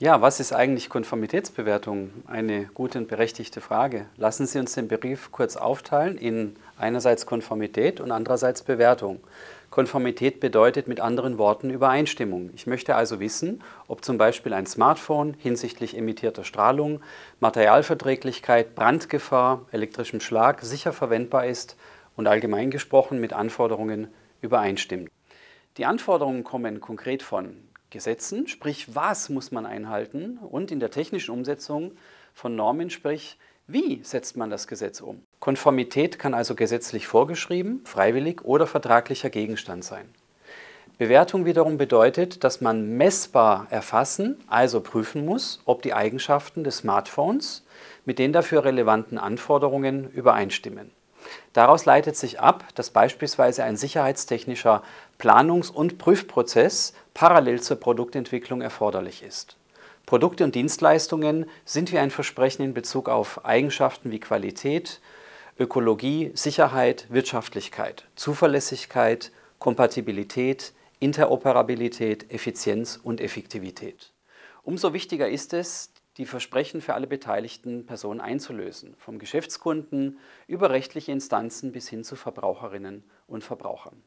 Ja, was ist eigentlich Konformitätsbewertung? Eine gute und berechtigte Frage. Lassen Sie uns den Brief kurz aufteilen in einerseits Konformität und andererseits Bewertung. Konformität bedeutet mit anderen Worten Übereinstimmung. Ich möchte also wissen, ob zum Beispiel ein Smartphone hinsichtlich emittierter Strahlung, Materialverträglichkeit, Brandgefahr, elektrischem Schlag sicher verwendbar ist und allgemein gesprochen mit Anforderungen übereinstimmt. Die Anforderungen kommen konkret von Gesetzen, sprich was muss man einhalten und in der technischen Umsetzung von Normen, sprich wie setzt man das Gesetz um. Konformität kann also gesetzlich vorgeschrieben, freiwillig oder vertraglicher Gegenstand sein. Bewertung wiederum bedeutet, dass man messbar erfassen, also prüfen muss, ob die Eigenschaften des Smartphones mit den dafür relevanten Anforderungen übereinstimmen. Daraus leitet sich ab, dass beispielsweise ein sicherheitstechnischer Planungs- und Prüfprozess parallel zur Produktentwicklung erforderlich ist. Produkte und Dienstleistungen sind wie ein Versprechen in Bezug auf Eigenschaften wie Qualität, Ökologie, Sicherheit, Wirtschaftlichkeit, Zuverlässigkeit, Kompatibilität, Interoperabilität, Effizienz und Effektivität. Umso wichtiger ist es, die Versprechen für alle beteiligten Personen einzulösen, vom Geschäftskunden über rechtliche Instanzen bis hin zu Verbraucherinnen und Verbrauchern.